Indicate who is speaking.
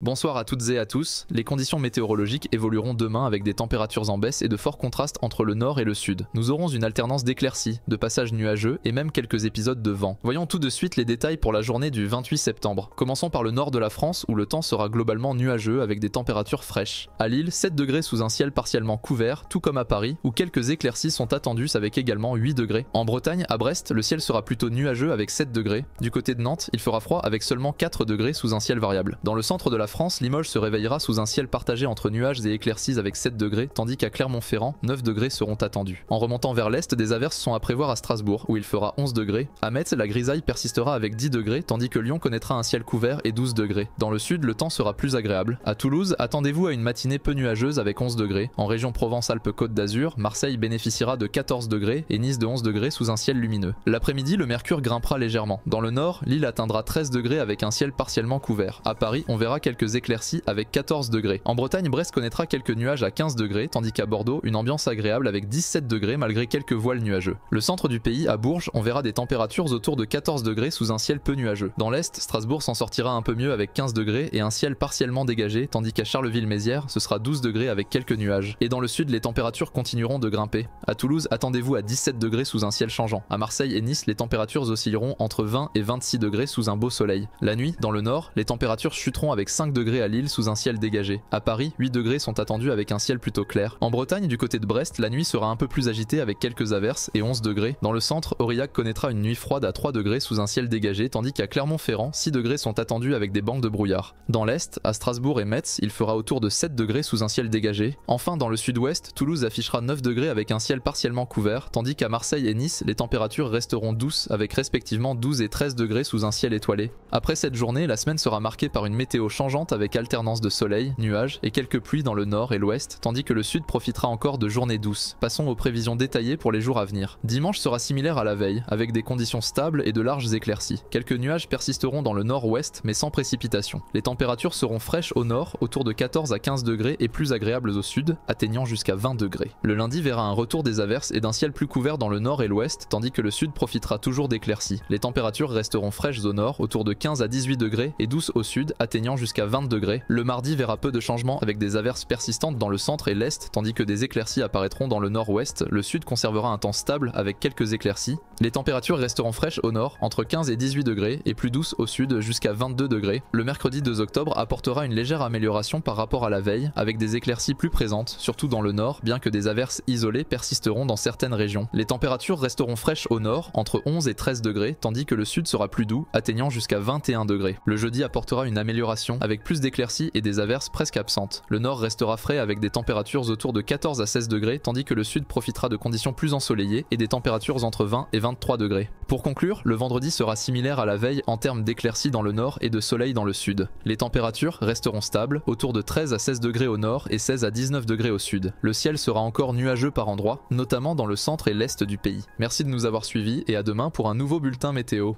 Speaker 1: Bonsoir à toutes et à tous. Les conditions météorologiques évolueront demain avec des températures en baisse et de forts contrastes entre le nord et le sud. Nous aurons une alternance d'éclaircies, de passages nuageux et même quelques épisodes de vent. Voyons tout de suite les détails pour la journée du 28 septembre. Commençons par le nord de la France où le temps sera globalement nuageux avec des températures fraîches. À Lille, 7 degrés sous un ciel partiellement couvert, tout comme à Paris où quelques éclaircies sont attendues avec également 8 degrés. En Bretagne, à Brest, le ciel sera plutôt nuageux avec 7 degrés. Du côté de Nantes, il fera froid avec seulement 4 degrés sous un ciel variable. Dans le centre de la France, Limoges se réveillera sous un ciel partagé entre nuages et éclaircies avec 7 degrés, tandis qu'à Clermont-Ferrand, 9 degrés seront attendus. En remontant vers l'est, des averses sont à prévoir à Strasbourg, où il fera 11 degrés. À Metz, la grisaille persistera avec 10 degrés, tandis que Lyon connaîtra un ciel couvert et 12 degrés. Dans le sud, le temps sera plus agréable. À Toulouse, attendez-vous à une matinée peu nuageuse avec 11 degrés. En région Provence-Alpes-Côte d'Azur, Marseille bénéficiera de 14 degrés et Nice de 11 degrés sous un ciel lumineux. L'après-midi, le mercure grimpera légèrement. Dans le nord, l'île atteindra 13 degrés avec un ciel partiellement couvert. À Paris, on verra quelques quelques éclaircies avec 14 degrés. En Bretagne, Brest connaîtra quelques nuages à 15 degrés, tandis qu'à Bordeaux, une ambiance agréable avec 17 degrés malgré quelques voiles nuageux. Le centre du pays, à Bourges, on verra des températures autour de 14 degrés sous un ciel peu nuageux. Dans l'Est, Strasbourg s'en sortira un peu mieux avec 15 degrés et un ciel partiellement dégagé, tandis qu'à Charleville-Mézières, ce sera 12 degrés avec quelques nuages. Et dans le sud, les températures continueront de grimper. À Toulouse, attendez-vous à 17 degrés sous un ciel changeant. À Marseille et Nice, les températures oscilleront entre 20 et 26 degrés sous un beau soleil. La nuit, dans le nord, les températures chuteront avec 5 degrés à Lille sous un ciel dégagé. À Paris, 8 degrés sont attendus avec un ciel plutôt clair. En Bretagne, du côté de Brest, la nuit sera un peu plus agitée avec quelques averses et 11 degrés. Dans le centre, Aurillac connaîtra une nuit froide à 3 degrés sous un ciel dégagé, tandis qu'à Clermont-Ferrand, 6 degrés sont attendus avec des banques de brouillard. Dans l'est, à Strasbourg et Metz, il fera autour de 7 degrés sous un ciel dégagé. Enfin, dans le sud-ouest, Toulouse affichera 9 degrés avec un ciel partiellement couvert, tandis qu'à Marseille et Nice, les températures resteront douces avec respectivement 12 et 13 degrés sous un ciel étoilé. Après cette journée, la semaine sera marquée par une météo changeante avec alternance de soleil, nuages et quelques pluies dans le nord et l'ouest, tandis que le sud profitera encore de journées douces. Passons aux prévisions détaillées pour les jours à venir. Dimanche sera similaire à la veille, avec des conditions stables et de larges éclaircies. Quelques nuages persisteront dans le nord-ouest, mais sans précipitation. Les températures seront fraîches au nord, autour de 14 à 15 degrés et plus agréables au sud, atteignant jusqu'à 20 degrés. Le lundi verra un retour des averses et d'un ciel plus couvert dans le nord et l'ouest, tandis que le sud profitera toujours d'éclaircies. Les températures resteront fraîches au nord, autour de 15 à 18 degrés et douces au sud, atteignant jusqu'à 20 degrés. Le mardi verra peu de changements avec des averses persistantes dans le centre et l'est, tandis que des éclaircies apparaîtront dans le nord-ouest. Le sud conservera un temps stable avec quelques éclaircies. Les températures resteront fraîches au nord, entre 15 et 18 degrés, et plus douces au sud jusqu'à 22 degrés. Le mercredi 2 octobre apportera une légère amélioration par rapport à la veille, avec des éclaircies plus présentes, surtout dans le nord, bien que des averses isolées persisteront dans certaines régions. Les températures resteront fraîches au nord, entre 11 et 13 degrés, tandis que le sud sera plus doux, atteignant jusqu'à 21 degrés. Le jeudi apportera une amélioration avec plus d'éclaircies et des averses presque absentes. Le nord restera frais avec des températures autour de 14 à 16 degrés, tandis que le sud profitera de conditions plus ensoleillées et des températures entre 20 et 23 degrés. Pour conclure, le vendredi sera similaire à la veille en termes d'éclaircies dans le nord et de soleil dans le sud. Les températures resteront stables, autour de 13 à 16 degrés au nord et 16 à 19 degrés au sud. Le ciel sera encore nuageux par endroits, notamment dans le centre et l'est du pays. Merci de nous avoir suivis et à demain pour un nouveau bulletin météo.